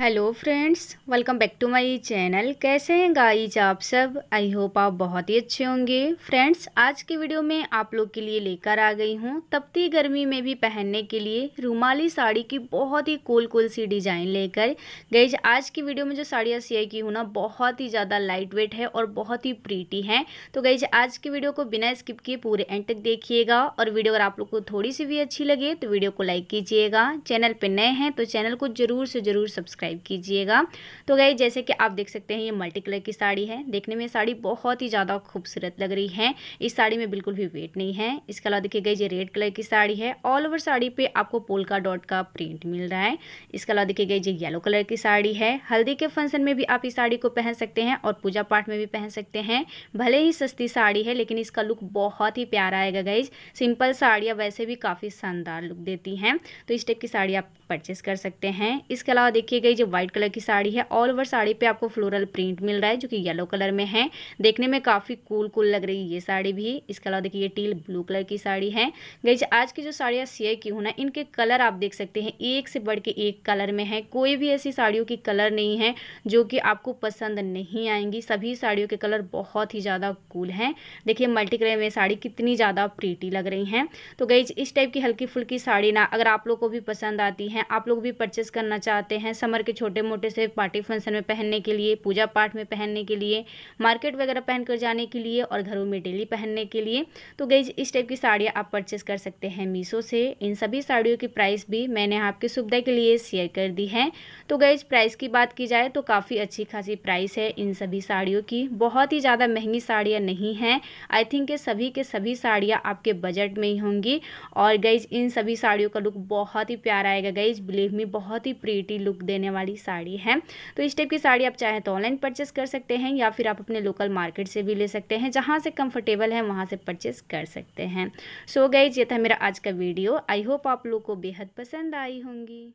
hello friends welcome back to my channel कैसे हैं guys आप सब आई होप आप बहुत ही अच्छे होंगे फ्रेंड्स आज की वीडियो में आप लोग के लिए लेकर आ गई हूँ तपती गर्मी में भी पहनने के लिए रूमाली साड़ी की बहुत ही कूल कूल सी डिज़ाइन लेकर गाइज आज की वीडियो में जो साड़ियाँ शेयर की हूँ ना बहुत ही ज़्यादा लाइट वेट है और बहुत ही प्रीटी हैं तो गाइज आज की वीडियो को बिना स्किप किए पूरे एंड तक देखिएगा और वीडियो अगर आप लोग को थोड़ी सी भी अच्छी लगे तो वीडियो को लाइक कीजिएगा चैनल पर नए हैं तो चैनल को ज़रूर से ज़रूर सब्सक्राइब सब्सक्राइब कीजिएगा तो गई जैसे कि आप देख सकते हैं ये मल्टी कलर की साड़ी है देखने में साड़ी बहुत ही ज़्यादा खूबसूरत लग रही है इस साड़ी में बिल्कुल भी वेट नहीं है इसके अलावा देखिए गई ये रेड कलर की साड़ी है ऑल ओवर साड़ी पे आपको पोलका डॉट का प्रिंट मिल रहा है इसके अलावा देखिए गई ये येलो कलर की साड़ी है हल्दी के फंक्शन में भी आप इस साड़ी को पहन सकते हैं और पूजा पाठ में भी पहन सकते हैं भले ही सस्ती साड़ी है लेकिन इसका लुक बहुत ही प्यारा आएगा गई सिंपल साड़ियाँ वैसे भी काफ़ी शानदार लुक देती हैं तो इस टाइप की साड़ी आप परचेस कर सकते हैं इसके अलावा देखिए गई जो व्हाइट कलर की साड़ी है ऑल ओवर साड़ी पे आपको फ्लोरल प्रिंट मिल रहा है जो कि येलो कलर में है देखने में काफ़ी कूल कूल लग रही है ये साड़ी भी इसके अलावा देखिए ये टील ब्लू कलर की साड़ी है गई आज की जो साड़ियाँ शेयर की हूँ ना इनके कलर आप देख सकते हैं एक से बढ़ के एक कलर में है कोई भी ऐसी साड़ियों की कलर नहीं है जो कि आपको पसंद नहीं आएंगी सभी साड़ियों के कलर बहुत ही ज़्यादा कूल हैं देखिए मल्टी कलर में साड़ी कितनी ज़्यादा प्रीटी लग रही हैं तो गई इस टाइप की हल्की फुल्की साड़ी ना अगर आप लोग को भी पसंद आती है आप लोग भी परचेस करना चाहते हैं समर घर के छोटे मोटे से पार्टी फंक्शन में पहनने के लिए पूजा पाठ में पहनने के लिए मार्केट वगैरह पहन कर जाने के लिए और घरों में डेली पहनने के लिए तो गई इस टाइप की साड़ियाँ आप परचेस कर सकते हैं मीशो से इन सभी साड़ियों की प्राइस भी मैंने आपकी सुविधा के लिए शेयर कर दी है तो गई प्राइस की बात की जाए तो काफ़ी अच्छी खासी प्राइस है इन सभी साड़ियों की बहुत ही ज़्यादा महंगी साड़ियाँ नहीं हैं आई थिंक ये सभी के सभी साड़ियाँ आपके बजट में ही होंगी और गईज इन सभी साड़ियों का लुक बहुत ही प्यारा आएगा गईज बिलीव मी बहुत ही प्रीटी लुक देने वाली साड़ी है तो इस टाइप की साड़ी आप चाहे तो ऑनलाइन परचेस कर सकते हैं या फिर आप अपने लोकल मार्केट से भी ले सकते हैं जहाँ से कंफर्टेबल है वहाँ से परचेस कर सकते हैं सो so गई ये था मेरा आज का वीडियो आई होप आप लोग को बेहद पसंद आई होंगी